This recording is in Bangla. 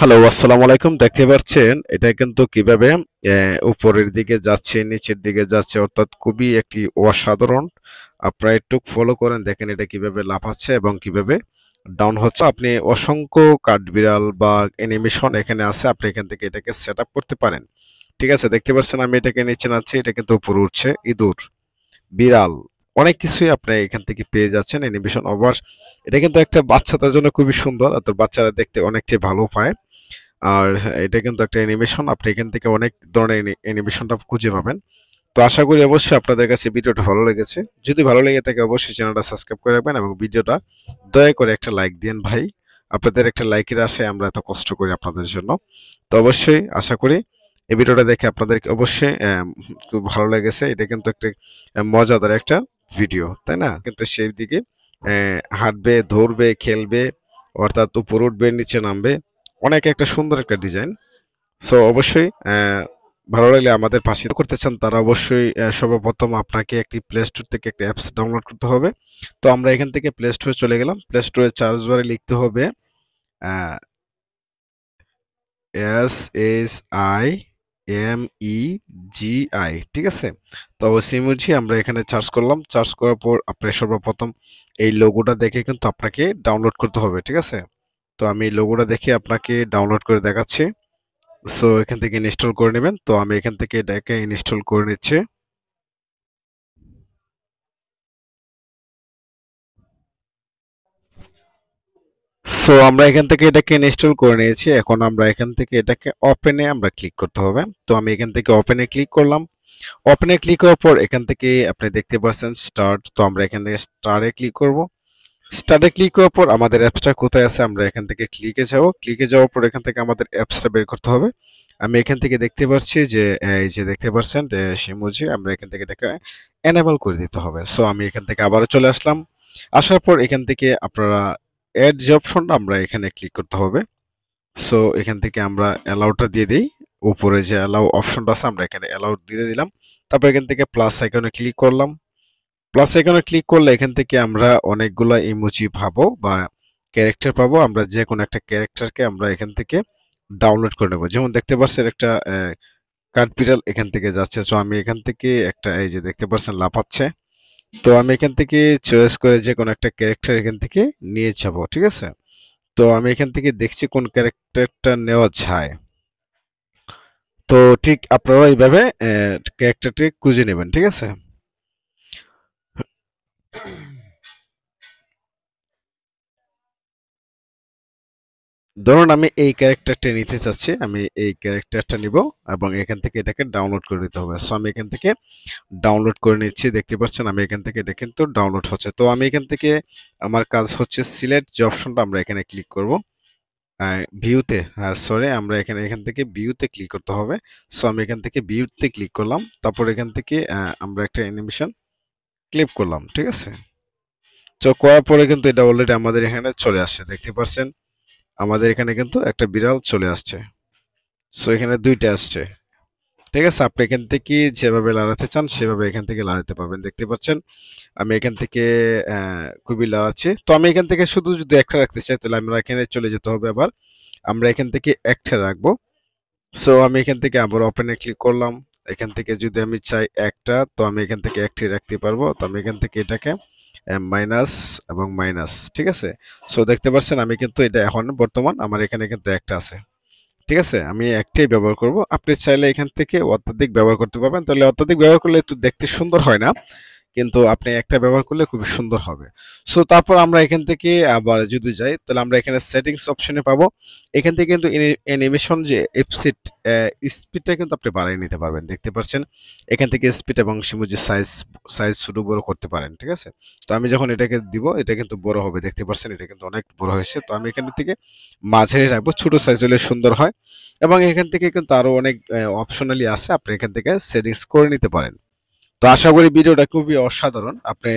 হ্যালো আসসালামু আলাইকুম দেখতে পাচ্ছেন এটা কিন্তু কিভাবে উপরের দিকে যাচ্ছে নিচের দিকে যাচ্ছে অর্থাৎ খুবই একটি অসাধারণ আপনারা একটু ফলো করেন দেখেন এটা কিভাবে লাফাচ্ছে এবং কিভাবে ডাউন হচ্ছে আপনি অসংখ্য কাঠবিড়াল বা অ্যানিমেশন এখানে আছে আপনি এখান থেকে এটাকে সেট করতে পারেন ঠিক আছে দেখতে পাচ্ছেন আমি এটাকে নিচে নাচ্ছি এটা কিন্তু উপরে উঠছে ইঁদুর বিড়াল অনেক কিছুই আপনি এখান থেকে পেয়ে যাচ্ছেন অ্যানিমেশন অভার এটা কিন্তু একটা বাচ্চাদের জন্য খুবই সুন্দর অর্থাৎ বাচ্চারা দেখতে অনেকটাই ভালো পায় আর এটা কিন্তু একটা অ্যানিমেশন আপনি এখান থেকে অনেক ধরনের অ্যানিমেশনটা খুঁজে পাবেন তো আশা করি অবশ্যই আপনাদের কাছে ভিডিওটা ভালো লেগেছে যদি ভালো লেগে থাকে অবশ্যই চ্যানেলটা সাবস্ক্রাইব করে রাখবেন এবং ভিডিওটা দয়া করে একটা লাইক দিন ভাই আপনাদের একটা লাইকের আশায় আমরা এত কষ্ট করি আপনাদের জন্য তো অবশ্যই আশা করি এই ভিডিওটা দেখে আপনাদেরকে অবশ্যই খুব ভালো লেগেছে এটা কিন্তু একটা মজাদার একটা ভিডিও তাই না কিন্তু সেই দিকে হাঁটবে ধরবে খেলবে অর্থাৎ উপর উঠবে নিচে নামবে অনেক একটা সুন্দর একটা ডিজাইন সো অবশ্যই ভালো লাগলে আমাদের পাশে করতে চান তারা অবশ্যই সর্বপ্রথম আপনাকে একটি প্লে স্টোর থেকে একটি অ্যাপস ডাউনলোড করতে হবে তো আমরা এখান থেকে প্লে স্টোরে চলে গেলাম প্লে স্টোরে চার্জ বারে লিখতে হবে S S I M E G I ঠিক আছে তো অবশ্যই বুঝি আমরা এখানে চার্জ করলাম চার্জ করার পর আপনি সর্বপ্রথম এই লোগোটা দেখে কিন্তু আপনাকে ডাউনলোড করতে হবে ঠিক আছে তো আমি লোগোটা দেখে আপনাকে ডাউনলোড করে দেখাচ্ছি সো এখান থেকে ইনস্টল করে নেবেন তো আমি এখান থেকে এটাকে ইনস্টল করে নিচ্ছি সো আমরা এখান থেকে এটাকে ইনস্টল করে নিয়েছি এখন আমরা এখান থেকে এটাকে ওপেনে আমরা ক্লিক করতে হবে তো আমি এখান থেকে ওপেনে ক্লিক করলাম ওপেনে ক্লিক করার পর এখান থেকে আপনি দেখতে পাচ্ছেন স্টার্ট তো আমরা এখান থেকে স্টারে ক্লিক করব স্টার্টে ক্লিক করার পর আমাদের অ্যাপসটা কোথায় আছে আমরা এখান থেকে ক্লিকে যাব ক্লিকে যাওয়ার পর এখান থেকে আমাদের অ্যাপসটা বের করতে হবে আমি এখান থেকে দেখতে পাচ্ছি যে এই যে দেখতে পাচ্ছেন সিমুজি আমরা এখান থেকে এটাকে এনেবল করে দিতে হবে সো আমি এখান থেকে আবারও চলে আসলাম আসার পর এখান থেকে আপনারা অ্যাড যে অপশনটা আমরা এখানে ক্লিক করতে হবে সো এখান থেকে আমরা অ্যালাউটা দিয়ে দিই উপরে যে অ্যালাউ অপশনটা আছে আমরা এখানে অ্যালাউট দিয়ে দিলাম তারপর এখান থেকে প্লাস আইকনে ক্লিক করলাম প্লাস এখানে ক্লিক করলে এখান থেকে আমরা অনেকগুলো ইমোজি পাবো বা ক্যারেক্টার পাবো আমরা যে কোনো একটা ক্যারেক্টারকে আমরা এখান থেকে ডাউনলোড করে নেবো যেমন দেখতে পাচ্ছেন একটা কাঠপিটাল এখান থেকে যাচ্ছে সো আমি এখান থেকে একটা এই যে দেখতে পাচ্ছেন লাফাচ্ছে তো আমি এখান থেকে চয়েস করে যে কোনো একটা ক্যারেক্টার এখান থেকে নিয়ে যাবো ঠিক আছে তো আমি এখান থেকে দেখছি কোন ক্যারেক্টারটা নেওয়া যায় তো ঠিক আপনারা এইভাবে ক্যারেক্টারটি খুঁজে নেবেন ঠিক আছে ধরুন আমি এই ক্যারেক্টারটা নিতে চাচ্ছি আমি এই ক্যারেক্টারটা নিব এবং এখান থেকে এটাকে ডাউনলোড করে নিতে হবে সো আমি এখান থেকে ডাউনলোড করে নিচ্ছি দেখতে পাচ্ছেন আমি এখান থেকে এটা কিন্তু ডাউনলোড হচ্ছে তো আমি এখান থেকে আমার কাজ হচ্ছে সিলেক্ট যে অপশনটা আমরা এখানে ক্লিক করব ভিউতে হ্যাঁ সরি আমরা এখানে এখান থেকে ভিউতে ক্লিক করতে হবে সো আমি এখান থেকে ভিউতে ক্লিক করলাম তারপর এখান থেকে আমরা একটা অ্যানিমেশন ক্লিপ করলাম ঠিক আছে তো করার পরে কিন্তু এটা অলরেডি আমাদের এখানে চলে আসছে দেখতে পাচ্ছেন আমাদের এখানে কিন্তু একটা বিড়াল চলে আসছে সো এখানে দুইটা আসছে ঠিক আছে আপনি এখান থেকে যেভাবে লাড়াতে চান সেভাবে এখান থেকে লাড়াতে পারবেন দেখতে পাচ্ছেন আমি এখান থেকে খুবই লাড়াচ্ছি তো আমি এখান থেকে শুধু যদি একটা রাখতে চাই তাহলে আমরা এখানে চলে যেতে হবে আবার আমরা এখান থেকে একটা রাখবো সো আমি এখান থেকে আবার ওপেনে ক্লিক করলাম এখান থেকে যদি আমি চাই একটা তো আমি এখান থেকে একটি রাখতে পারবো তো আমি এখান থেকে এটাকে মাইনাস এবং মাইনাস ঠিক আছে সো দেখতে পাচ্ছেন আমি কিন্তু এটা এখন বর্তমান আমার এখানে কিন্তু একটা আছে ঠিক আছে আমি একটাই ব্যবহার করব আপনি চাইলে এখান থেকে অত্যাধিক ব্যবহার করতে পারবেন তাহলে অত্যাধিক ব্যবহার করলে একটু দেখতে সুন্দর হয় না কিন্তু আপনি একটা ব্যবহার করলে খুব সুন্দর হবে সো তারপর আমরা এখান থেকে আবার যদি যাই তাহলে আমরা এখানে সেটিংস অপশনে পাবো এখান থেকে কিন্তু অ্যানিমেশন যে এফসিট স্পিডটা কিন্তু আপনি বাড়িয়ে নিতে পারবেন দেখতে পাচ্ছেন এখান থেকে স্পিড এবং যে সাইজ সাইজ ছোটো বড় করতে পারেন ঠিক আছে তো আমি যখন এটাকে দিব এটা কিন্তু বড় হবে দেখতে পাচ্ছেন এটা কিন্তু অনেক বড় হয়েছে তো আমি এখান থেকে মাঝারি রাখবো ছোটো সাইজ হলে সুন্দর হয় এবং এখান থেকে কিন্তু আরও অনেক অপশনালি আছে আপনি এখান থেকে সেটিংস করে নিতে পারেন তো আশা করি ভিডিওটা খুবই অসাধারণ আপনি